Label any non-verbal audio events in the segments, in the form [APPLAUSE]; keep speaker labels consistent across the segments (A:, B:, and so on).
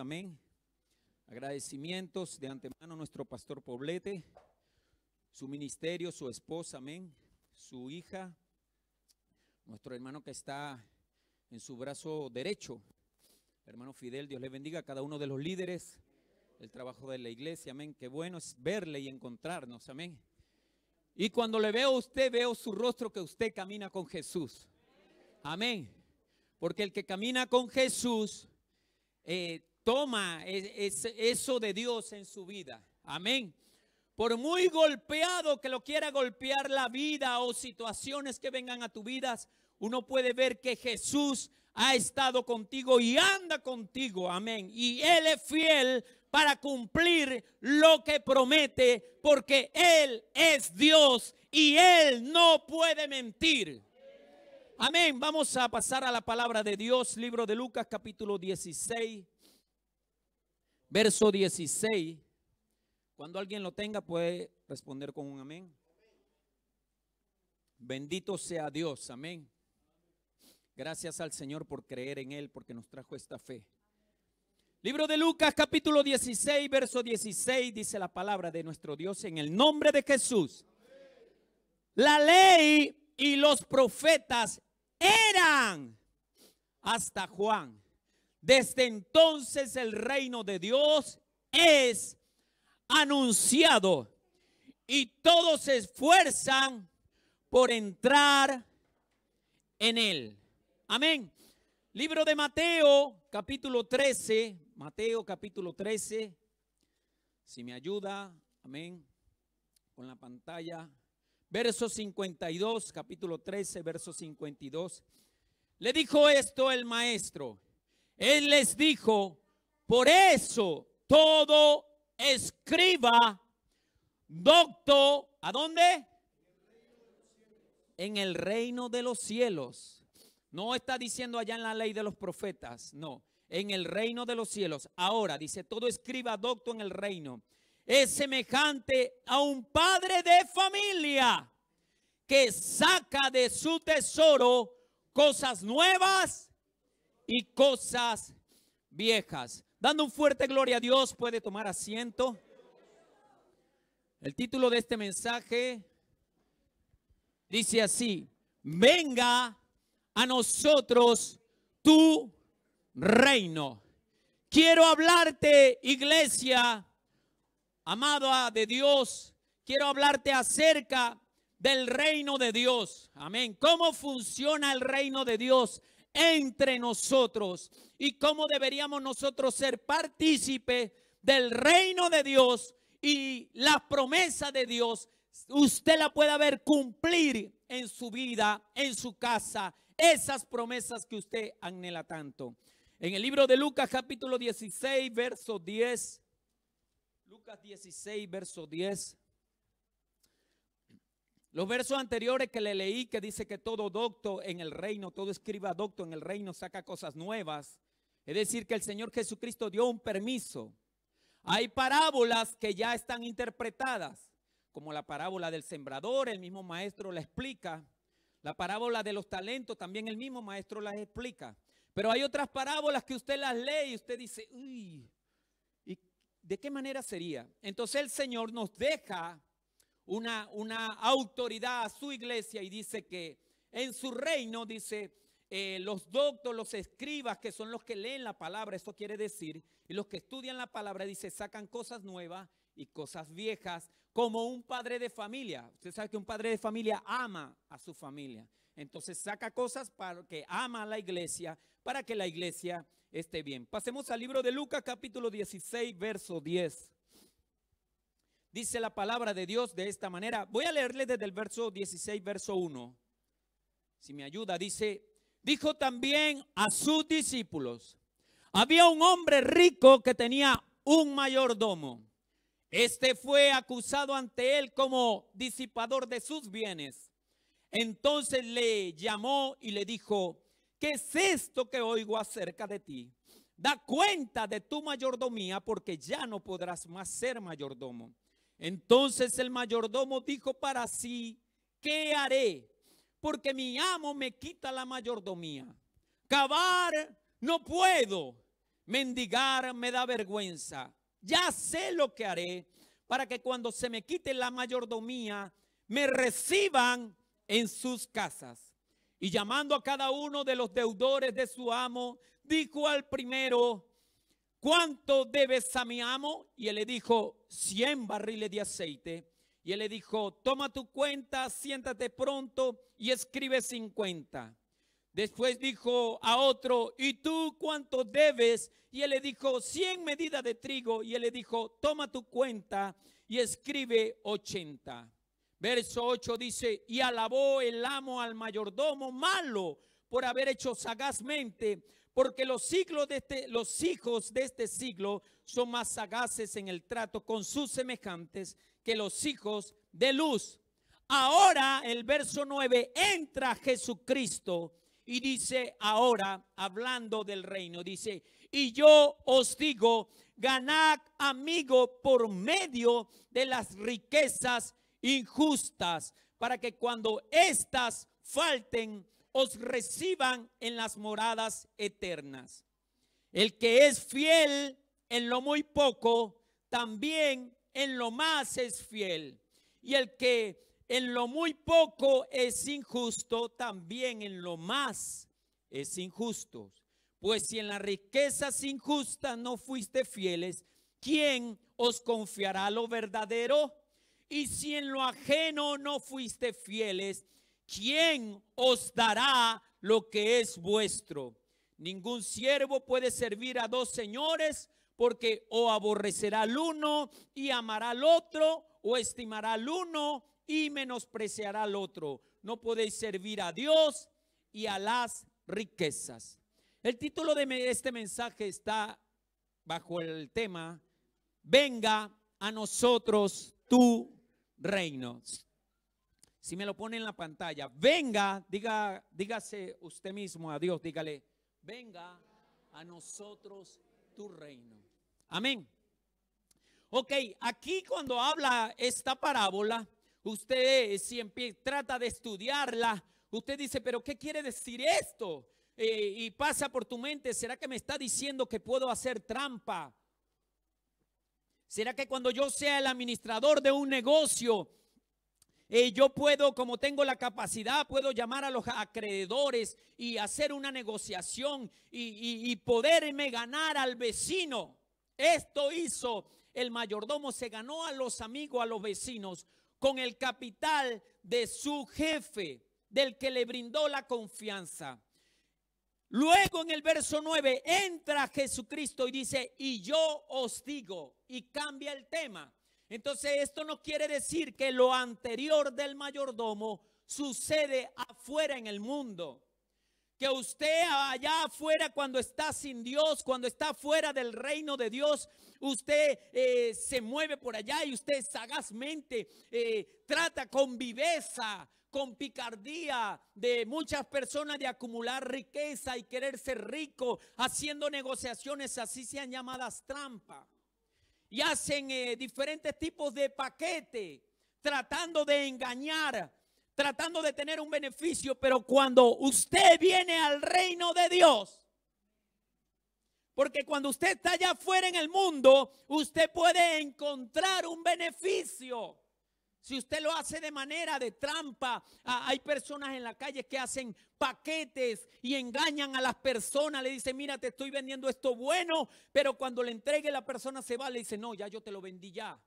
A: amén. Agradecimientos de antemano a nuestro pastor Poblete, su ministerio, su esposa, amén, su hija, nuestro hermano que está en su brazo derecho, hermano Fidel, Dios le bendiga a cada uno de los líderes, el trabajo de la iglesia, amén. Qué bueno es verle y encontrarnos, amén. Y cuando le veo a usted, veo su rostro que usted camina con Jesús. Amén. Porque el que camina con Jesús eh, toma eso de Dios en su vida. Amén. Por muy golpeado que lo quiera golpear la vida o situaciones que vengan a tu vida, uno puede ver que Jesús ha estado contigo y anda contigo. Amén. Y Él es fiel para cumplir lo que promete, porque Él es Dios y Él no puede mentir. Amén. Vamos a pasar a la palabra de Dios, libro de Lucas capítulo 16 verso 16. Cuando alguien lo tenga puede responder con un amén. Bendito sea Dios, amén. Gracias al Señor por creer en Él, porque nos trajo esta fe. Libro de Lucas capítulo 16, verso 16, dice la palabra de nuestro Dios en el nombre de Jesús. La ley y los profetas eran hasta Juan. Desde entonces el reino de Dios es anunciado y todos se esfuerzan por entrar en él. Amén. Libro de Mateo, capítulo 13. Mateo, capítulo 13. Si me ayuda, amén, con la pantalla. Verso 52, capítulo 13, verso 52. Le dijo esto el maestro. Él les dijo, por eso todo escriba, docto, ¿a dónde? En el reino de los cielos. No está diciendo allá en la ley de los profetas, no, en el reino de los cielos. Ahora dice, todo escriba, docto en el reino. Es semejante a un padre de familia que saca de su tesoro cosas nuevas y cosas viejas. Dando un fuerte gloria a Dios, puede tomar asiento. El título de este mensaje dice así, venga a nosotros tu reino. Quiero hablarte, iglesia, amada ah, de Dios, quiero hablarte acerca del reino de Dios. Amén. ¿Cómo funciona el reino de Dios? entre nosotros y cómo deberíamos nosotros ser partícipes del reino de Dios y la promesa de Dios, usted la pueda ver cumplir en su vida, en su casa, esas promesas que usted anhela tanto. En el libro de Lucas capítulo 16, verso 10, Lucas 16, verso 10. Los versos anteriores que le leí que dice que todo docto en el reino, todo escriba docto en el reino saca cosas nuevas. Es decir, que el Señor Jesucristo dio un permiso. Hay parábolas que ya están interpretadas, como la parábola del sembrador, el mismo maestro la explica. La parábola de los talentos, también el mismo maestro las explica. Pero hay otras parábolas que usted las lee y usted dice, uy, ¿y de qué manera sería? Entonces el Señor nos deja una, una autoridad a su iglesia y dice que en su reino, dice, eh, los doctos, los escribas, que son los que leen la palabra, esto quiere decir, y los que estudian la palabra, dice, sacan cosas nuevas y cosas viejas, como un padre de familia. Usted sabe que un padre de familia ama a su familia. Entonces saca cosas para que ama a la iglesia, para que la iglesia esté bien. Pasemos al libro de Lucas capítulo 16, verso 10. Dice la palabra de Dios de esta manera. Voy a leerle desde el verso 16, verso 1. Si me ayuda, dice, dijo también a sus discípulos, había un hombre rico que tenía un mayordomo. Este fue acusado ante él como disipador de sus bienes. Entonces le llamó y le dijo, ¿qué es esto que oigo acerca de ti? Da cuenta de tu mayordomía porque ya no podrás más ser mayordomo. Entonces el mayordomo dijo para sí, ¿qué haré? Porque mi amo me quita la mayordomía. Cavar no puedo. Mendigar me da vergüenza. Ya sé lo que haré para que cuando se me quite la mayordomía, me reciban en sus casas. Y llamando a cada uno de los deudores de su amo, dijo al primero, ¿cuánto debes a mi amo? Y él le dijo, 100 barriles de aceite. Y él le dijo, toma tu cuenta, siéntate pronto y escribe 50. Después dijo a otro, ¿y tú cuánto debes? Y él le dijo, 100 medidas de trigo. Y él le dijo, toma tu cuenta y escribe 80. Verso 8 dice, y alabó el amo al mayordomo malo por haber hecho sagazmente porque los, de este, los hijos de este siglo son más sagaces en el trato con sus semejantes que los hijos de luz. Ahora, el verso 9, entra Jesucristo y dice ahora, hablando del reino, dice, y yo os digo, ganad amigo por medio de las riquezas injustas, para que cuando éstas falten, os reciban en las moradas eternas. El que es fiel en lo muy poco, también en lo más es fiel. Y el que en lo muy poco es injusto, también en lo más es injusto. Pues si en las riquezas injustas no fuiste fieles, ¿quién os confiará lo verdadero? Y si en lo ajeno no fuiste fieles, ¿quién os dará lo que es vuestro? Ningún siervo puede servir a dos señores porque o aborrecerá al uno y amará al otro, o estimará al uno y menospreciará al otro. No podéis servir a Dios y a las riquezas. El título de este mensaje está bajo el tema, venga a nosotros tu reino si me lo pone en la pantalla, venga, diga, dígase usted mismo a Dios, dígale, venga a nosotros tu reino. Amén. Ok, aquí cuando habla esta parábola, usted siempre trata de estudiarla, usted dice, pero ¿qué quiere decir esto? Eh, y pasa por tu mente, ¿será que me está diciendo que puedo hacer trampa? ¿Será que cuando yo sea el administrador de un negocio, eh, yo puedo, como tengo la capacidad, puedo llamar a los acreedores y hacer una negociación y, y poderme ganar al vecino. Esto hizo el mayordomo, se ganó a los amigos, a los vecinos, con el capital de su jefe, del que le brindó la confianza. Luego en el verso 9 entra Jesucristo y dice, y yo os digo, y cambia el tema. Entonces esto no quiere decir que lo anterior del mayordomo sucede afuera en el mundo. Que usted allá afuera cuando está sin Dios, cuando está fuera del reino de Dios, usted eh, se mueve por allá y usted sagazmente eh, trata con viveza, con picardía de muchas personas de acumular riqueza y querer ser rico, haciendo negociaciones así sean llamadas trampas y hacen eh, diferentes tipos de paquete, tratando de engañar, tratando de tener un beneficio, pero cuando usted viene al reino de Dios, porque cuando usted está allá afuera en el mundo, usted puede encontrar un beneficio. Si usted lo hace de manera de trampa, hay personas en la calle que hacen paquetes y engañan a las personas. Le dicen, mira, te estoy vendiendo esto bueno, pero cuando le entregue la persona se va, le dice, no, ya yo te lo vendí ya.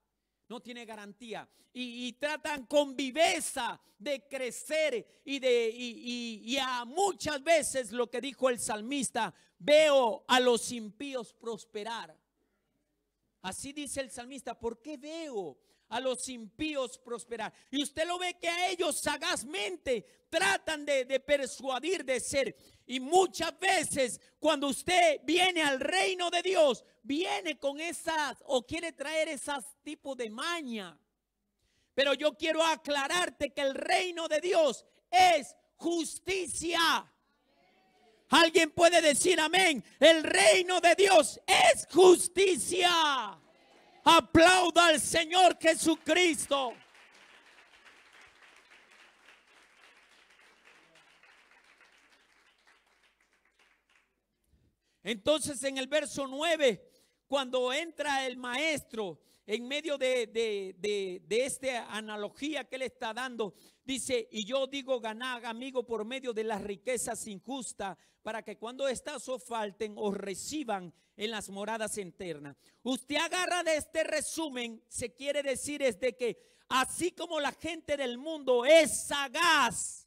A: No tiene garantía. Y, tratan con viveza de crecer y de y, y a muchas veces lo que dijo el salmista, veo a los impíos prosperar. Así dice el salmista, ¿por qué veo? a los impíos prosperar. Y usted lo ve que a ellos sagazmente tratan de, persuadir de ser. Y muchas veces cuando usted viene al reino de Dios, viene con esas o quiere traer esas tipos de maña. Pero yo quiero aclararte que el reino de Dios es justicia. Alguien puede decir amén. El reino de Dios es justicia. Aplauda al Señor Jesucristo. Entonces en el verso 9, cuando entra el maestro en medio de, esta analogía que le está dando, Dice, y yo digo ganad, amigo, por medio de las riquezas injustas, para que cuando estas os falten, o reciban en las moradas internas. Usted agarra de este resumen, se quiere decir es de que así como la gente del mundo es sagaz,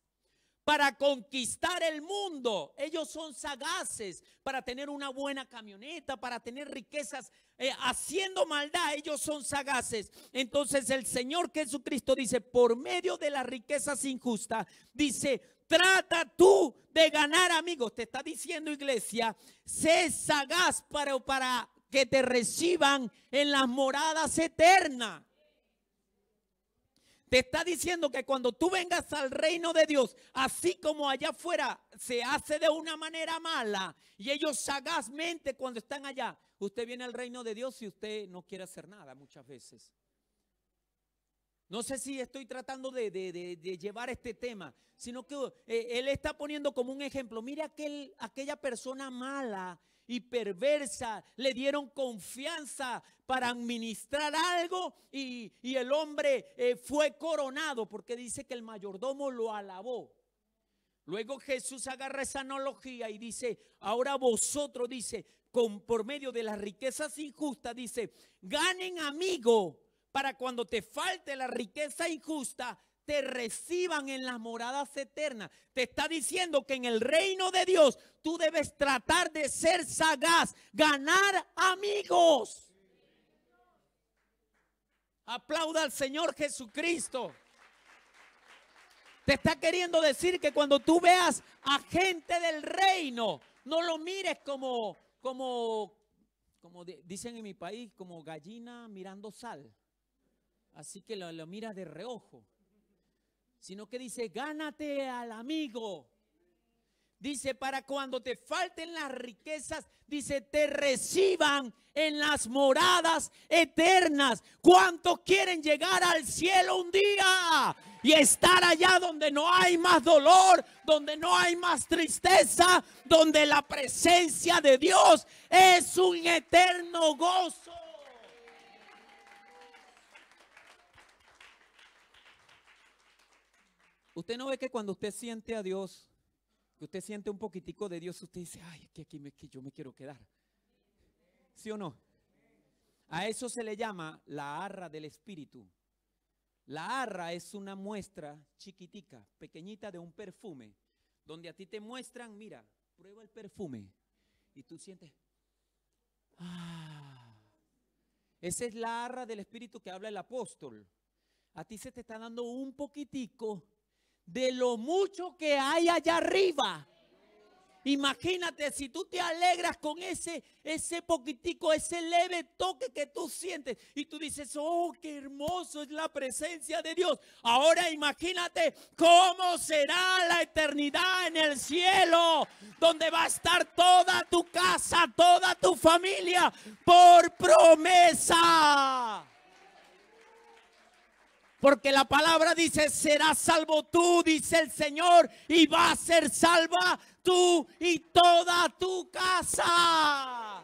A: para conquistar el mundo. Ellos son sagaces para tener una buena camioneta, para tener riquezas. Eh, haciendo maldad, ellos son sagaces. Entonces el Señor Jesucristo dice, por medio de las riquezas injustas, dice, trata tú de ganar amigos. Te está diciendo iglesia, sé sagaz para, para que te reciban en las moradas eternas. Te está diciendo que cuando tú vengas al reino de Dios, así como allá afuera se hace de una manera mala y ellos sagazmente cuando están allá, usted viene al reino de Dios y usted no quiere hacer nada muchas veces. No sé si estoy tratando de, llevar este tema, sino que eh, él está poniendo como un ejemplo, mire aquella persona mala y perversa, le dieron confianza para administrar algo y, el hombre eh, fue coronado porque dice que el mayordomo lo alabó. Luego Jesús agarra esa analogía y dice, ahora vosotros, dice, con, por medio de las riquezas injustas, dice, ganen amigo para cuando te falte la riqueza injusta, te reciban en las moradas eternas. Te está diciendo que en el reino de Dios tú debes tratar de ser sagaz, ganar amigos. Aplauda al Señor Jesucristo. Te está queriendo decir que cuando tú veas a gente del reino, no lo mires como, como, como dicen en mi país, como gallina mirando sal así que lo, mira de reojo, sino que dice, gánate al amigo. Dice, para cuando te falten las riquezas, dice, te reciban en las moradas eternas. ¿Cuántos quieren llegar al cielo un día y estar allá donde no hay más dolor, donde no hay más tristeza, donde la presencia de Dios es un eterno gozo? Usted no ve que cuando usted siente a Dios, que usted siente un poquitico de Dios, usted dice, ay, que aquí me, yo me quiero quedar. ¿Sí o no? A eso se le llama la arra del espíritu. La arra es una muestra chiquitica, pequeñita de un perfume, donde a ti te muestran, mira, prueba el perfume y tú sientes, ah, esa es la arra del espíritu que habla el apóstol. A ti se te está dando un poquitico de lo mucho que hay allá arriba. Imagínate si tú te alegras con ese, ese poquitico, ese leve toque que tú sientes y tú dices, oh, qué hermoso es la presencia de Dios. Ahora imagínate cómo será la eternidad en el cielo, donde va a estar toda tu casa, toda tu familia por promesa. Porque la palabra dice, serás salvo tú, dice el Señor, y va a ser salva tú y toda tu casa.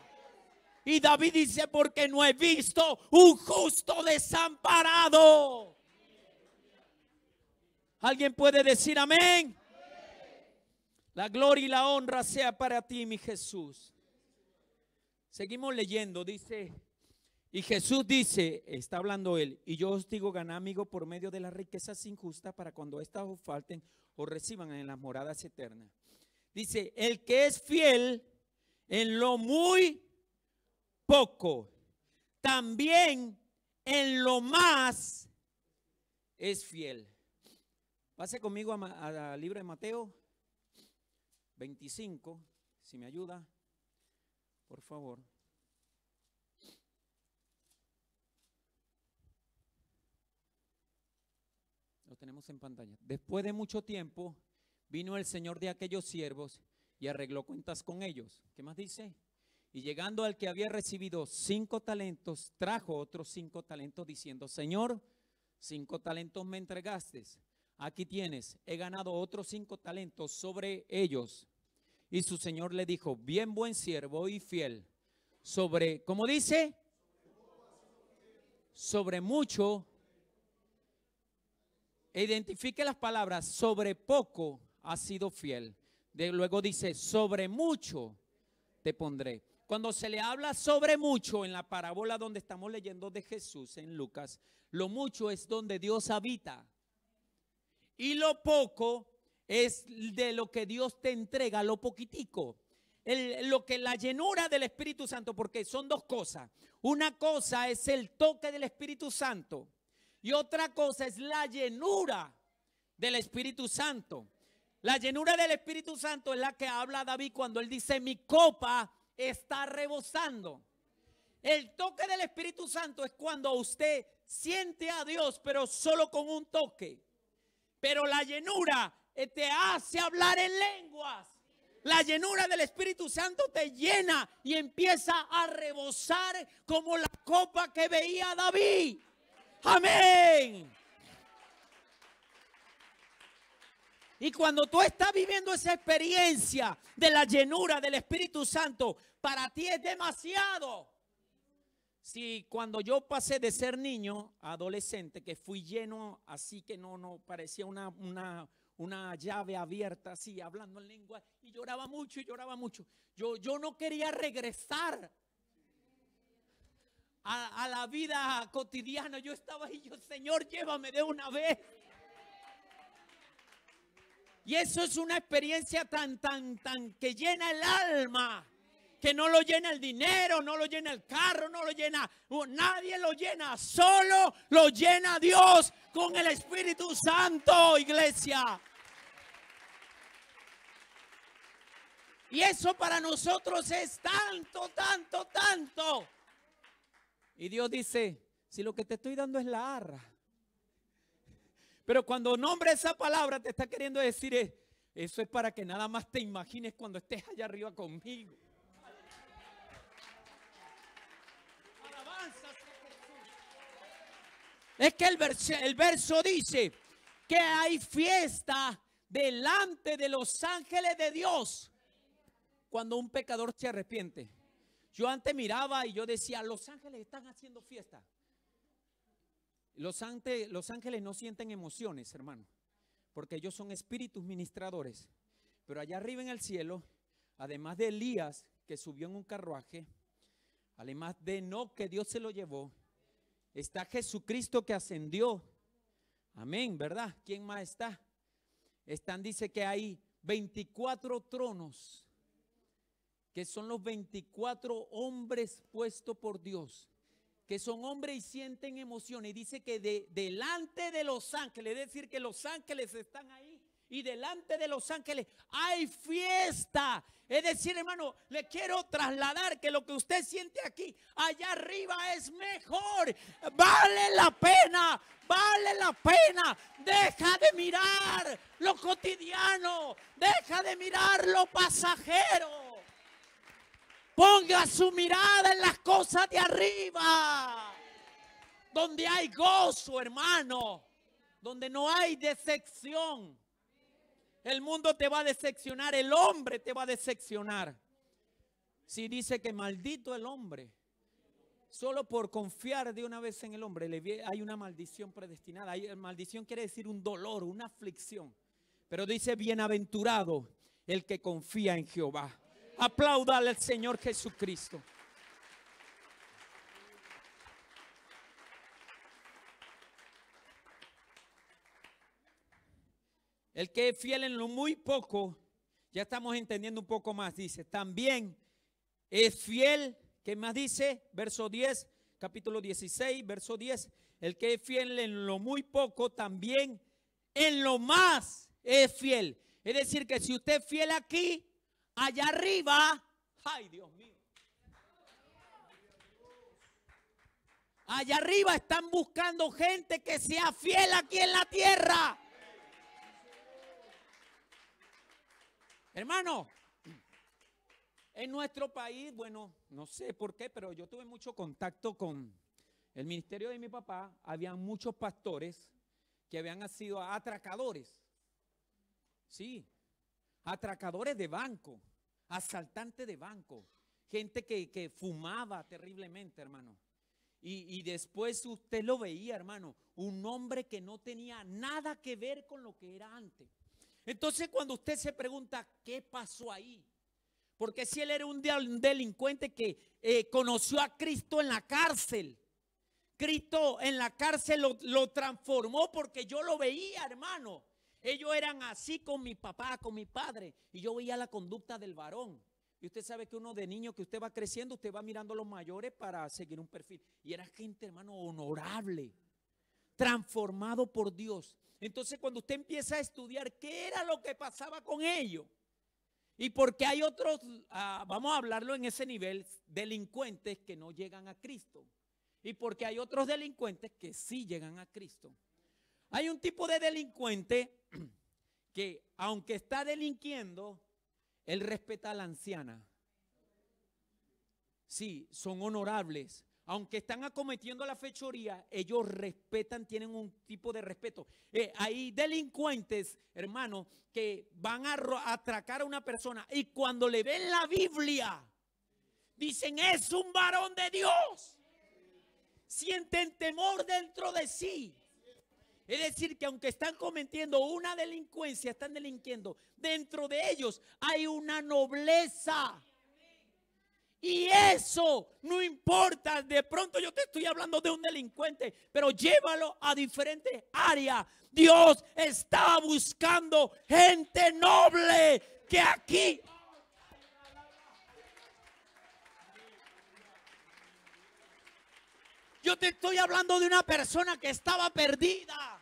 A: Y David dice, porque no he visto un justo desamparado. ¿Alguien puede decir amén? La gloria y la honra sea para ti, mi Jesús. Seguimos leyendo, dice y Jesús dice, está hablando él, y yo os digo, ganá amigo por medio de las riquezas injustas para cuando éstas os falten, o reciban en las moradas eternas. Dice, el que es fiel en lo muy poco, también en lo más es fiel. Pase conmigo a, la libro de Mateo 25, si me ayuda, por favor. tenemos en pantalla. Después de mucho tiempo, vino el señor de aquellos siervos y arregló cuentas con ellos. ¿Qué más dice? Y llegando al que había recibido cinco talentos, trajo otros cinco talentos diciendo, Señor, cinco talentos me entregaste. Aquí tienes, he ganado otros cinco talentos sobre ellos. Y su Señor le dijo, bien buen siervo y fiel, sobre, ¿cómo dice? Sobre mucho e identifique las palabras, sobre poco ha sido fiel. De, luego dice, sobre mucho te pondré. Cuando se le habla sobre mucho en la parábola donde estamos leyendo de Jesús en Lucas, lo mucho es donde Dios habita. Y lo poco es de lo que Dios te entrega, lo poquitico. lo que la llenura del Espíritu Santo, porque son dos cosas. Una cosa es el toque del Espíritu Santo y otra cosa es la llenura del Espíritu Santo. La llenura del Espíritu Santo es la que habla David cuando él dice, mi copa está rebosando. El toque del Espíritu Santo es cuando usted siente a Dios, pero solo con un toque. Pero la llenura eh, te hace hablar en lenguas. La llenura del Espíritu Santo te llena y empieza a rebosar como la copa que veía David. Amén. Y cuando tú estás viviendo esa experiencia de la llenura del Espíritu Santo, para ti es demasiado. Si cuando yo pasé de ser niño a adolescente, que fui lleno, así que no, no, parecía una, una, una llave abierta, así, hablando en lengua, y lloraba mucho y lloraba mucho. Yo, yo no quería regresar a, la vida cotidiana. Yo estaba ahí, yo, Señor, llévame de una vez. Y eso es una experiencia tan, tan, tan que llena el alma. Que no lo llena el dinero, no lo llena el carro, no lo llena. Nadie lo llena. Solo lo llena Dios con el Espíritu Santo, iglesia. Y eso para nosotros es tanto, tanto, tanto. Y Dios dice, si lo que te estoy dando es la arra. Pero cuando nombre esa palabra, te está queriendo decir, eh, eso es para que nada más te imagines cuando estés allá arriba conmigo. Es que el el verso dice que hay fiesta delante de los ángeles de Dios cuando un pecador se arrepiente. Yo antes miraba y yo decía, los ángeles están haciendo fiesta. Los, los ángeles no sienten emociones, hermano, porque ellos son espíritus ministradores. Pero allá arriba en el cielo, además de Elías, que subió en un carruaje, además de no que Dios se lo llevó, está Jesucristo que ascendió. Amén, ¿verdad? ¿Quién más está? Están, dice que hay 24 tronos que son los 24 hombres puestos por Dios, que son hombres y sienten emociones. Y dice que de, delante de los ángeles, es decir, que los ángeles están ahí. Y delante de los ángeles hay fiesta. Es decir, hermano, le quiero trasladar que lo que usted siente aquí, allá arriba, es mejor. Vale la pena, vale la pena. Deja de mirar lo cotidiano, deja de mirar lo pasajero. Ponga su mirada en las cosas de arriba. Donde hay gozo, hermano. Donde no hay decepción. El mundo te va a decepcionar. El hombre te va a decepcionar. Si dice que maldito el hombre. Solo por confiar de una vez en el hombre hay una maldición predestinada. maldición quiere decir un dolor, una aflicción. Pero dice, bienaventurado el que confía en Jehová. Aplaudale al Señor Jesucristo. El que es fiel en lo muy poco, ya estamos entendiendo un poco más, dice, también es fiel, ¿qué más dice? Verso 10, capítulo 16, verso 10, el que es fiel en lo muy poco, también en lo más es fiel. Es decir, que si usted es fiel aquí, allá arriba, ay Dios mío, allá arriba están buscando gente que sea fiel aquí en la tierra. Hermano, en nuestro país, bueno, no sé por qué, pero yo tuve mucho contacto con el ministerio de mi papá. Había muchos pastores que habían sido atracadores. Sí, atracadores de banco, asaltantes de banco, gente que, fumaba terriblemente, hermano. Y, después usted lo veía, hermano, un hombre que no tenía nada que ver con lo que era antes. Entonces cuando usted se pregunta, ¿qué pasó ahí? Porque si él era un delincuente que eh, conoció a Cristo en la cárcel, Cristo en la cárcel lo, lo transformó porque yo lo veía, hermano. Ellos eran así con mi papá, con mi padre. Y yo veía la conducta del varón. Y usted sabe que uno de niño que usted va creciendo, usted va mirando a los mayores para seguir un perfil. Y era gente, hermano, honorable, transformado por Dios. Entonces, cuando usted empieza a estudiar qué era lo que pasaba con ellos, y porque hay otros, ah, vamos a hablarlo en ese nivel, delincuentes que no llegan a Cristo. Y porque hay otros delincuentes que sí llegan a Cristo. Hay un tipo de delincuente [CLEARS THROAT] que aunque está delinquiendo, él respeta a la anciana. Sí, son honorables. Aunque están acometiendo la fechoría, ellos respetan, tienen un tipo de respeto. Eh, hay delincuentes, hermano, que van a atracar a una persona y cuando le ven la Biblia, dicen, es un varón de Dios. Sienten temor dentro de sí. Es decir, que aunque están cometiendo una delincuencia, están delinquiendo, dentro de ellos hay una nobleza. Y eso no importa, de pronto yo te estoy hablando de un delincuente, pero llévalo a diferentes áreas. Dios estaba buscando gente noble que aquí Yo te estoy hablando de una persona que estaba perdida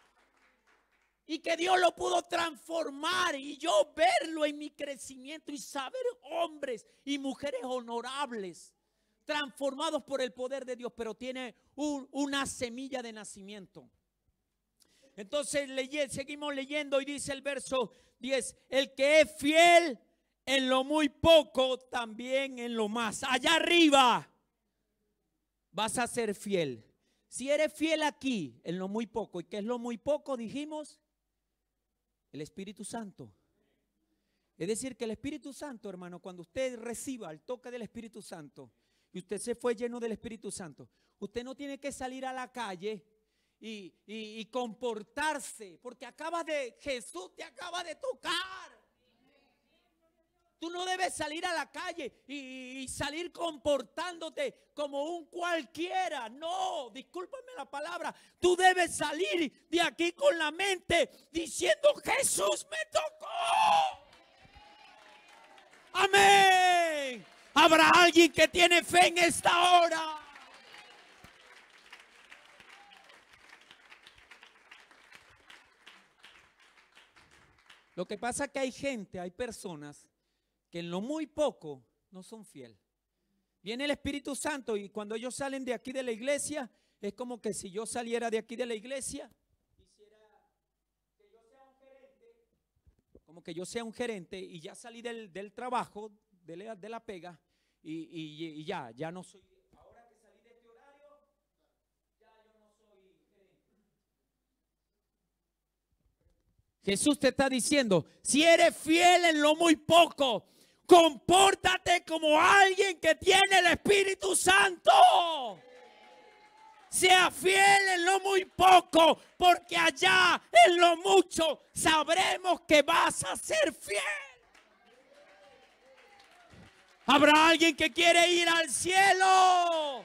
A: y que Dios lo pudo transformar y yo verlo en mi crecimiento y saber hombres y mujeres honorables transformados por el poder de Dios, pero tiene una semilla de nacimiento. Entonces seguimos leyendo y dice el verso 10, el que es fiel en lo muy poco, también en lo más. Allá arriba vas a ser fiel. Si eres fiel aquí, en lo muy poco, ¿y qué es lo muy poco? Dijimos, el Espíritu Santo. Es decir, que el Espíritu Santo, hermano, cuando usted reciba el toque del Espíritu Santo y usted se fue lleno del Espíritu Santo, usted no tiene que salir a la calle y, y comportarse, porque acaba de, Jesús te acaba de tocar. Tú no debes salir a la calle y, salir comportándote como un cualquiera. No, discúlpame la palabra. Tú debes salir de aquí con la mente diciendo, Jesús me tocó. Amén. Habrá alguien que tiene fe en esta hora. Lo que pasa es que hay gente, hay personas que en lo muy poco no son fieles. Viene el Espíritu Santo y cuando ellos salen de aquí de la iglesia, es como que si yo saliera de aquí de la iglesia, como que yo sea un gerente y ya salí del, del trabajo, de la, de la pega, y, y, y ya, ya no soy Jesús te está diciendo, si eres fiel en lo muy poco, Compórtate como alguien que tiene el Espíritu Santo. Sea fiel en lo muy poco, porque allá en lo mucho sabremos que vas a ser fiel. Habrá alguien que quiere ir al cielo.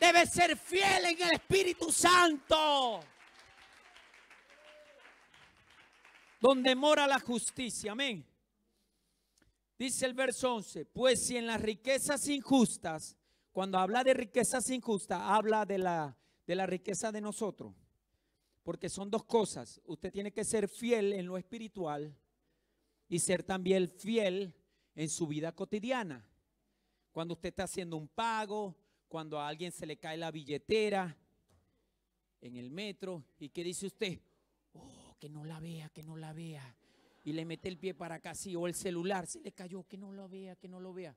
A: Debe ser fiel en el Espíritu Santo. Donde mora la justicia. Amén. Dice el verso 11, pues si en las riquezas injustas, cuando habla de riquezas injustas, habla de la, de la riqueza de nosotros. Porque son dos cosas. Usted tiene que ser fiel en lo espiritual y ser también fiel en su vida cotidiana. Cuando usted está haciendo un pago, cuando a alguien se le cae la billetera en el metro y qué dice usted, oh, que no la vea, que no la vea, y le mete el pie para acá, sí, o el celular, se le cayó, que no lo vea, que no lo vea.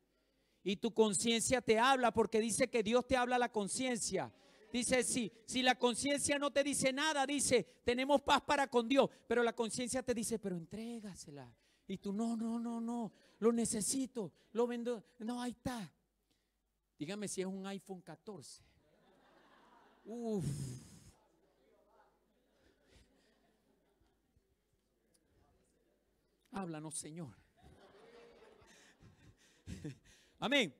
A: Y tu conciencia te habla porque dice que Dios te habla a la conciencia. Dice, sí, si la conciencia no te dice nada, dice, tenemos paz para con Dios, pero la conciencia te dice, pero entrégasela. Y tú, no, no, no, no, lo necesito, lo vendo, no, ahí está. Dígame si es un iPhone 14. Uf. Háblanos, Señor. Amén.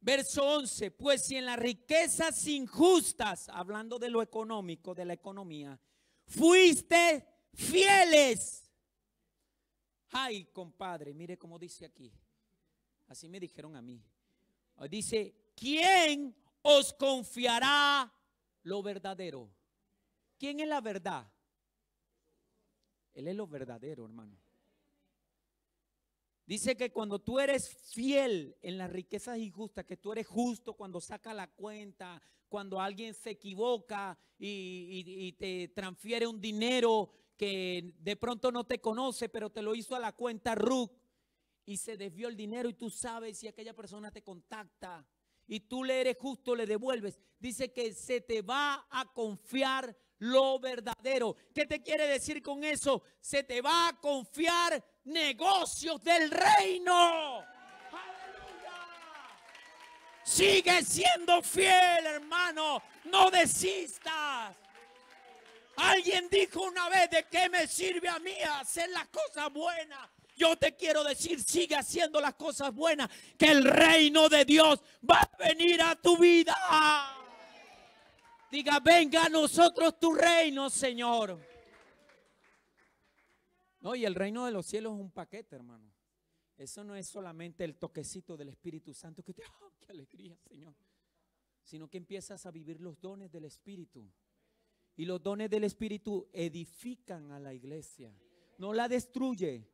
A: Verso 11, pues si en las riquezas injustas, hablando de lo económico, de la economía, fuiste fieles. Ay, compadre, mire cómo dice aquí. Así me dijeron a mí. Dice, ¿quién os confiará lo verdadero? ¿Quién es la verdad? Él es lo verdadero, hermano. Dice que cuando tú eres fiel en las riquezas injustas, que tú eres justo cuando saca la cuenta, cuando alguien se equivoca y, te transfiere un dinero que de pronto no te conoce, pero te lo hizo a la cuenta RUC y se desvió el dinero y tú sabes si aquella persona te contacta y tú le eres justo, le devuelves. Dice que se te va a confiar lo verdadero. ¿Qué te quiere decir con eso? Se te va a confiar negocios del reino. ¡Aleluya! Sigue siendo fiel, hermano. No desistas. Alguien dijo una vez, ¿de qué me sirve a mí hacer las cosas buenas? Yo te quiero decir, sigue haciendo las cosas buenas, que el reino de Dios va a venir a tu vida. Diga, venga a nosotros tu reino, Señor. No, y el reino de los cielos es un paquete, hermano. Eso no es solamente el toquecito del Espíritu Santo que te, oh, [LAUGHS] qué alegría, Señor! Sino que empiezas a vivir los dones del Espíritu. Y los dones del Espíritu edifican a la iglesia. No la destruye,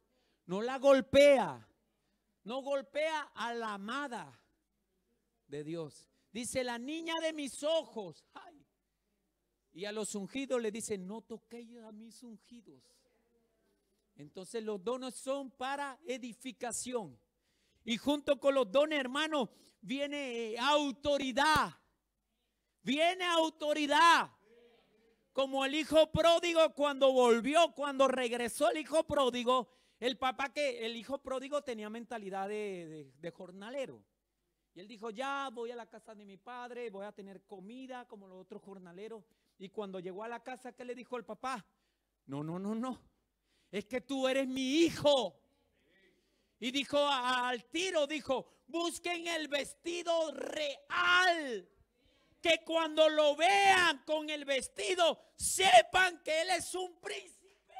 A: no la golpea, no golpea a la amada de Dios. Dice la niña de mis ojos. Y a los ungidos le dicen, no toquéis a mis ungidos. Entonces los dones son para edificación. Y junto con los dones, hermanos, viene eh, autoridad. Viene autoridad. Como el hijo pródigo cuando volvió, cuando regresó el hijo pródigo, el papá que el hijo pródigo tenía mentalidad de jornalero. Y él dijo, ya voy a la casa de mi padre, voy a tener comida como los otros jornaleros. Y cuando llegó a la casa, ¿qué le dijo el papá? No, no, no, no. Es que tú eres mi hijo. Y dijo al tiro, dijo, busquen el vestido real. Que cuando lo vean con el vestido, sepan que Él es un príncipe.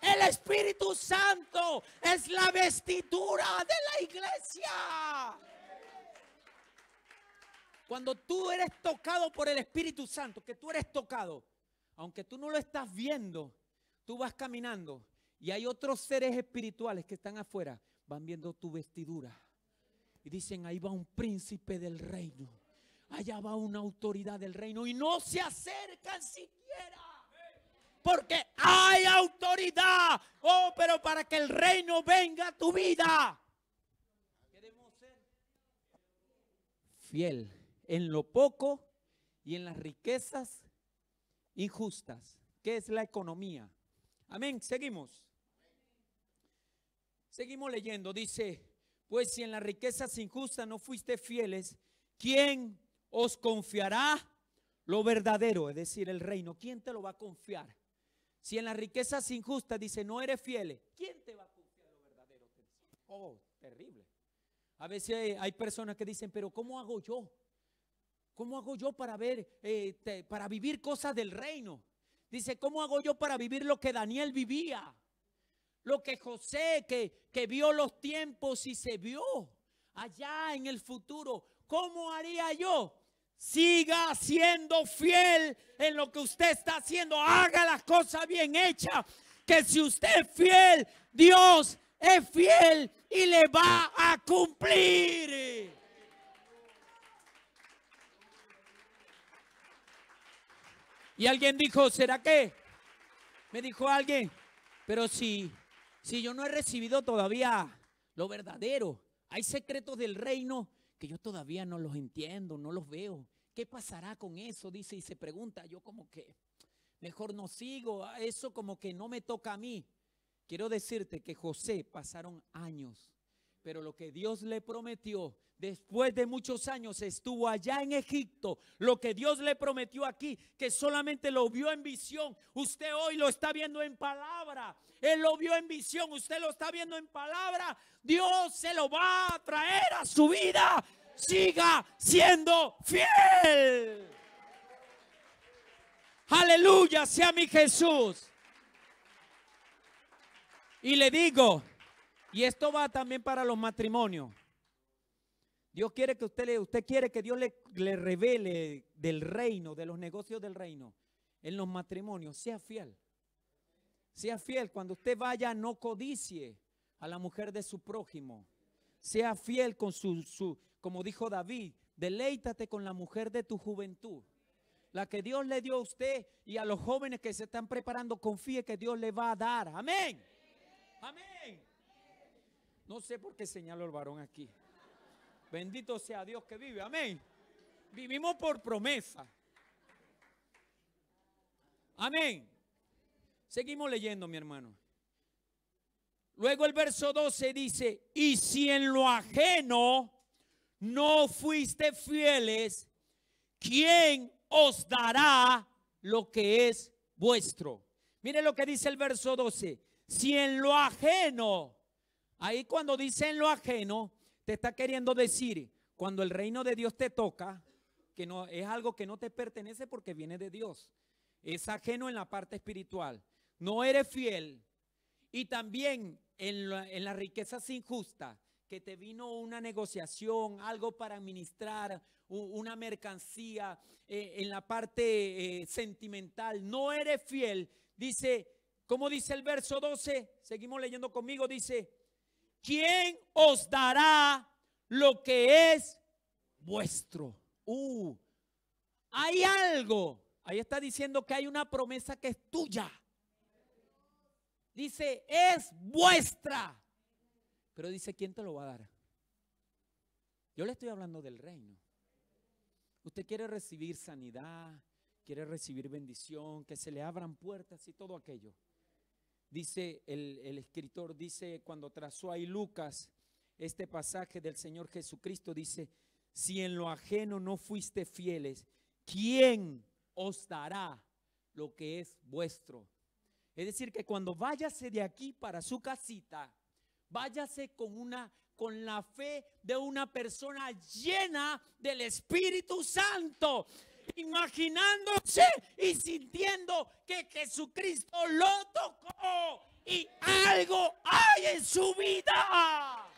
A: El Espíritu Santo es la vestidura de la iglesia. Cuando tú eres tocado por el Espíritu Santo, que tú eres tocado, aunque tú no lo estás viendo, tú vas caminando y hay otros seres espirituales que están afuera, van viendo tu vestidura y dicen, ahí va un príncipe del reino, allá va una autoridad del reino y no se acercan siquiera. Porque hay autoridad. Oh, pero para que el reino venga a tu vida. Queremos ser fiel en lo poco y en las riquezas injustas, que es la economía. Amén, seguimos. Seguimos leyendo, dice, pues si en las riquezas injustas no fuiste fieles, ¿quién os confiará lo verdadero? Es decir, el reino, ¿quién te lo va a confiar? Si en las riquezas injustas dice, no eres fiel, ¿quién te va a confiar lo verdadero? Oh, terrible. A veces hay personas que dicen, pero ¿cómo hago yo? ¿Cómo hago yo para ver, eh, para vivir cosas del reino? Dice, ¿cómo hago yo para vivir lo que Daniel vivía? Lo que José, que, que vio los tiempos y se vio allá en el futuro. ¿Cómo haría yo? Siga siendo fiel en lo que usted está haciendo. Haga las cosas bien hechas. Que si usted es fiel, Dios es fiel y le va a cumplir. Y alguien dijo, ¿será que, Me dijo alguien, pero si, si yo no he recibido todavía lo verdadero, hay secretos del reino que yo todavía no los entiendo, no los veo. ¿Qué pasará con eso? Dice y se pregunta, yo como que mejor no sigo, eso como que no me toca a mí. Quiero decirte que José pasaron años, pero lo que Dios le prometió Después de muchos años estuvo allá en Egipto, lo que Dios le prometió aquí, que solamente lo vio en visión. Usted hoy lo está viendo en palabra. Él lo vio en visión, usted lo está viendo en palabra. Dios se lo va a traer a su vida. Siga siendo fiel. Aleluya sea mi Jesús. Y le digo, y esto va también para los matrimonios. Dios quiere que usted le, usted quiere que Dios le, revele del reino, de los negocios del reino, en los matrimonios. Sea fiel. Sea fiel. Cuando usted vaya, no codicie a la mujer de su prójimo. Sea fiel con su, su como dijo David, deleítate con la mujer de tu juventud. La que Dios le dio a usted y a los jóvenes que se están preparando, confíe que Dios le va a dar. Amén. Amén. No sé por qué señalo el varón aquí. Bendito sea Dios que vive. Amén. Vivimos por promesa. Amén. Seguimos leyendo, mi hermano. Luego el verso 12 dice, y si en lo ajeno no fuiste fieles, ¿quién os dará lo que es vuestro? Mire lo que dice el verso 12. Si en lo ajeno, ahí cuando dice en lo ajeno, te está queriendo decir, cuando el reino de Dios te toca, que no es algo que no te pertenece porque viene de Dios. Es ajeno en la parte espiritual. No eres fiel. Y también en, las riquezas injustas, que te vino una negociación, algo para administrar, una mercancía eh, en la parte eh, sentimental. No eres fiel. Dice, ¿cómo dice el verso 12? Seguimos leyendo conmigo. Dice, ¿quién os dará lo que es vuestro? Uh, hay algo. Ahí está diciendo que hay una promesa que es tuya. Dice, es vuestra. Pero dice, ¿quién te lo va a dar? Yo le estoy hablando del reino. Usted quiere recibir sanidad, quiere recibir bendición, que se le abran puertas y todo aquello. Dice el, escritor, dice cuando trazó ahí Lucas este pasaje del Señor Jesucristo, dice, si en lo ajeno no fuiste fieles, ¿quién os dará lo que es vuestro? Es decir, que cuando váyase de aquí para su casita, váyase con una con la fe de una persona llena del Espíritu Santo, imaginándose y sintiendo que Jesucristo lo tocó y algo hay en su vida.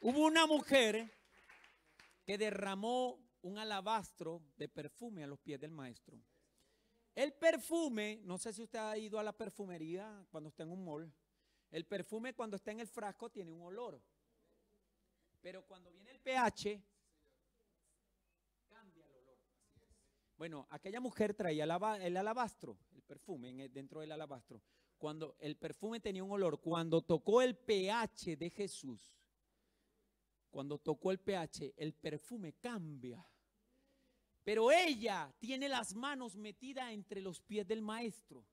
A: Hubo una mujer que derramó un alabastro de perfume a los pies del maestro. El perfume, no sé si usted ha ido a la perfumería cuando está en un mall, el perfume cuando está en el frasco tiene un olor. Pero cuando viene el pH, cambia el olor. Bueno, aquella mujer traía el alabastro, el perfume dentro del alabastro. Cuando el perfume tenía un olor, cuando tocó el pH de Jesús, cuando tocó el pH, el perfume cambia. Pero ella tiene las manos metidas entre los pies del maestro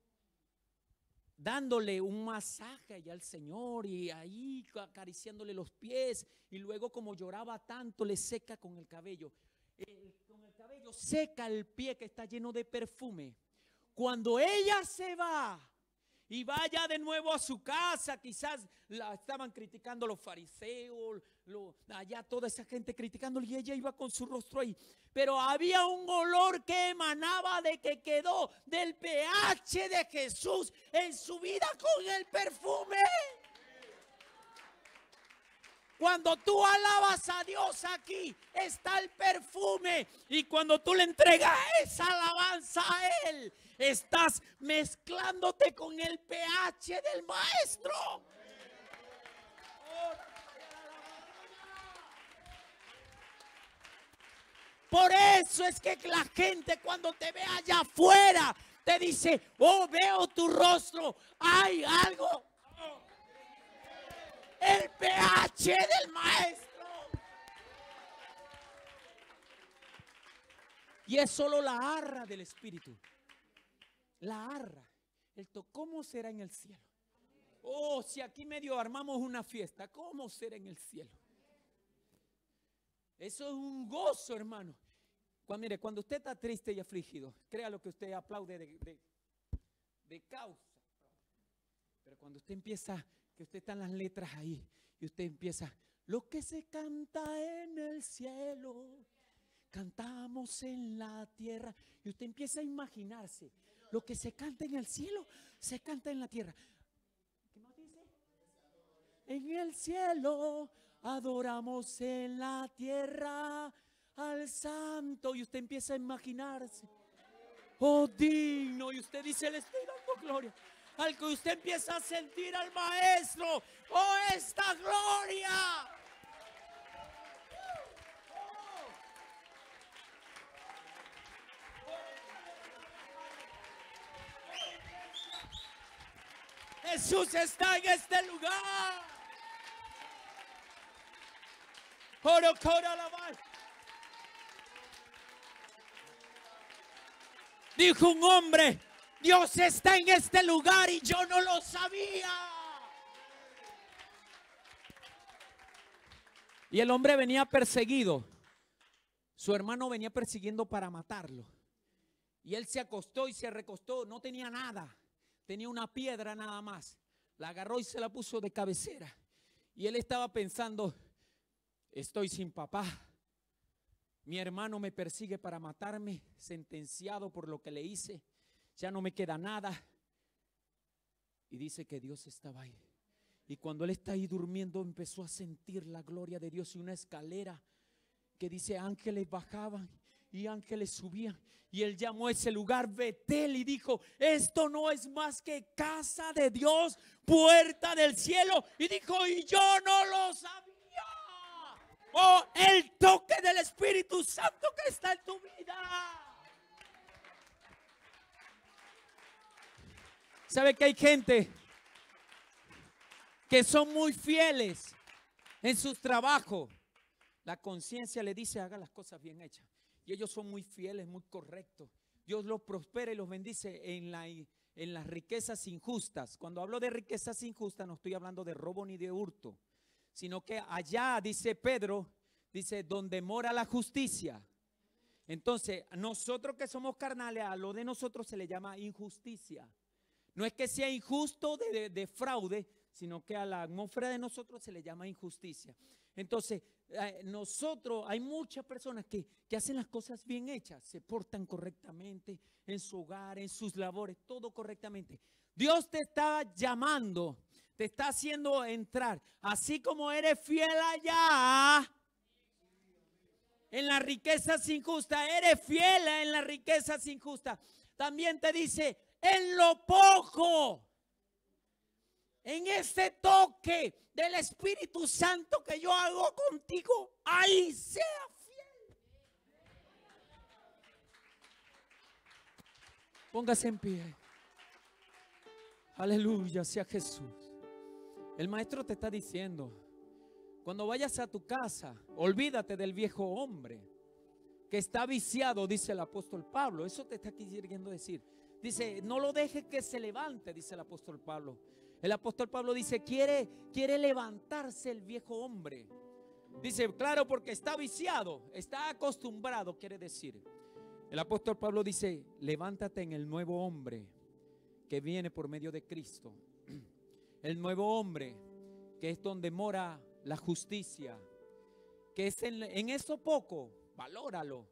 A: dándole un masaje allá al Señor y ahí acariciándole los pies y luego como lloraba tanto le seca con el cabello. con el cabello seca el pie que está lleno de perfume. Cuando ella se va, y vaya de nuevo a su casa. Quizás la estaban criticando los fariseos, allá toda esa gente criticándole y ella iba con su rostro ahí. Pero había un olor que emanaba de que quedó del pH de Jesús en su vida con el perfume. Cuando tú alabas a Dios aquí está el perfume y cuando tú le entregas esa alabanza a Él, Estás mezclándote con el pH del maestro. Por eso es que la gente cuando te ve allá afuera te dice, oh, veo tu rostro, hay algo. El pH del maestro. Y es solo la arra del espíritu la arra, el to, ¿cómo será en el cielo? Oh, si aquí medio armamos una fiesta, ¿cómo será en el cielo? Eso es un gozo, hermano. Cuando, mire, cuando usted está triste y afligido, crea lo que usted aplaude de, causa. Pero cuando usted empieza, que usted está en las letras ahí, y usted empieza, lo que se canta en el cielo, cantamos en la tierra, y usted empieza a imaginarse lo que se canta en el cielo, se canta en la tierra. En el cielo adoramos en la tierra al santo. Y usted empieza a imaginarse. Oh, digno. Y usted dice, le estoy dando gloria. Al que usted empieza a sentir al maestro. Oh, esta gloria. Jesús está en este lugar. Dijo un hombre, Dios está en este lugar y yo no lo sabía. Y el hombre venía perseguido. Su hermano venía persiguiendo para matarlo. Y él se acostó y se recostó, no tenía nada tenía una piedra nada más. La agarró y se la puso de cabecera. Y él estaba pensando, estoy sin papá. Mi hermano me persigue para matarme, sentenciado por lo que le hice. Ya no me queda nada. Y dice que Dios estaba ahí. Y cuando él está ahí durmiendo empezó a sentir la gloria de Dios y una escalera que dice ángeles bajaban y ángeles subían. Y él llamó a ese lugar Betel y dijo, esto no es más que casa de Dios, puerta del cielo. Y dijo, y yo no lo sabía. Oh, el toque del Espíritu Santo que está en tu vida. ¿Sabe que hay gente que son muy fieles en su trabajo? La conciencia le dice, haga las cosas bien hechas y ellos son muy fieles, muy correctos. Dios los prospera y los bendice en, las riquezas injustas. Cuando hablo de riquezas injustas no estoy hablando de robo ni de hurto, sino que allá, dice Pedro, dice, donde mora la justicia. Entonces, nosotros que somos carnales, a lo de nosotros se le llama injusticia. No es que sea injusto de, fraude, sino que a la atmósfera de nosotros se le llama injusticia. Entonces, eh, nosotros, hay muchas personas que, hacen las cosas bien hechas, se portan correctamente en su hogar, en sus labores, todo correctamente. Dios te está llamando, te está haciendo entrar. Así como eres fiel allá, en las riquezas injusta eres fiel en las riquezas injusta También te dice, en lo poco en este toque del Espíritu Santo que yo hago contigo, ahí sea fiel. Póngase en pie. Aleluya, sea Jesús. El maestro te está diciendo, cuando vayas a tu casa, olvídate del viejo hombre que está viciado, dice el apóstol Pablo. Eso te está queriendo decir. Dice, no lo dejes que se levante, dice el apóstol Pablo. El apóstol Pablo dice, quiere, quiere levantarse el viejo hombre. Dice, claro, porque está viciado, está acostumbrado, quiere decir. El apóstol Pablo dice, levántate en el nuevo hombre que viene por medio de Cristo. [CLEARS THROAT] El nuevo hombre que es donde mora la justicia. Que es en, eso poco, valóralo.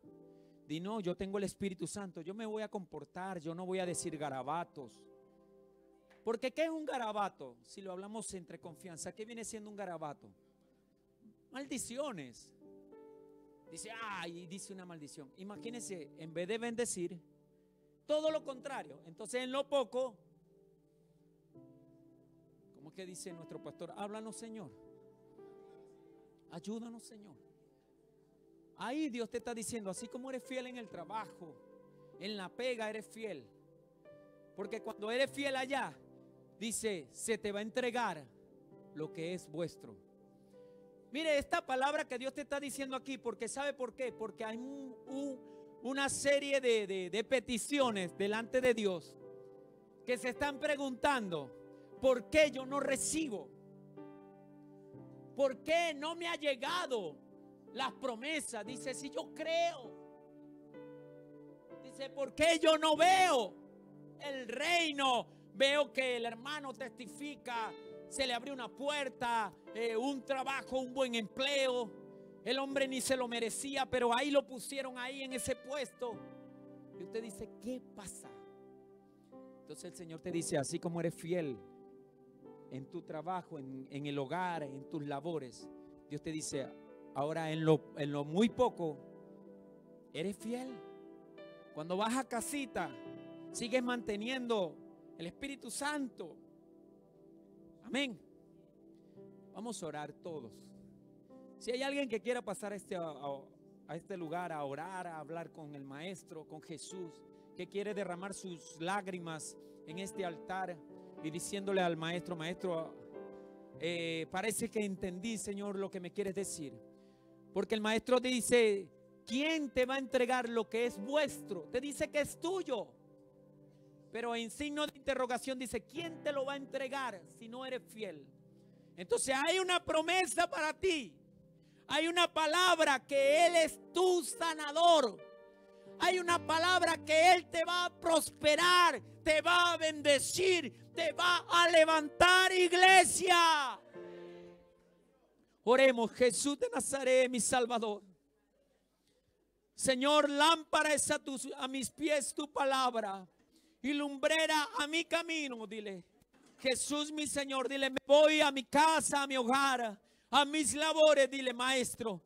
A: Di, no, yo tengo el Espíritu Santo, yo me voy a comportar, yo no voy a decir garabatos. Porque ¿qué es un garabato? Si lo hablamos entre confianza, ¿qué viene siendo un garabato? Maldiciones. Dice, ay, dice una maldición. Imagínense, en vez de bendecir, todo lo contrario. Entonces, en lo poco, ¿cómo que dice nuestro pastor? Háblanos, Señor. Ayúdanos, Señor. Ahí Dios te está diciendo, así como eres fiel en el trabajo, en la pega eres fiel. Porque cuando eres fiel allá, dice, se te va a entregar lo que es vuestro. Mire esta palabra que Dios te está diciendo aquí, porque ¿sabe por qué? Porque hay una serie de, de peticiones delante de Dios que se están preguntando, ¿por qué yo no recibo? ¿Por qué no me ha llegado las promesas? Dice, si yo creo. Dice, ¿por qué yo no veo el reino Veo que el hermano testifica, se le abrió una puerta, eh, un trabajo, un buen empleo. El hombre ni se lo merecía, pero ahí lo pusieron ahí en ese puesto. Y usted dice, ¿qué pasa? Entonces el Señor te dice, así como eres fiel en tu trabajo, en, el hogar, en tus labores, Dios te dice, ahora en en lo muy poco, eres fiel. Cuando vas a casita, sigues manteniendo el Espíritu Santo. Amén. Vamos a orar todos. Si hay alguien que quiera pasar a este, a, este lugar a orar, a hablar con el Maestro, con Jesús, que quiere derramar sus lágrimas en este altar y diciéndole al Maestro, Maestro, eh, parece que entendí, Señor, lo que me quieres decir. Porque el Maestro dice, ¿quién te va a entregar lo que es vuestro? Te dice que es tuyo. Pero en signo de interrogación dice, ¿quién te lo va a entregar si no eres fiel? Entonces hay una promesa para ti. Hay una palabra que Él es tu sanador. Hay una palabra que Él te va a prosperar, te va a bendecir, te va a levantar iglesia. Oremos, Jesús de Nazaret, mi Salvador. Señor, lámpara es a, a mis pies tu palabra y lumbrera a mi camino, dile. Jesús mi Señor, dile, me voy a mi casa, a mi hogar, a mis labores, dile, maestro,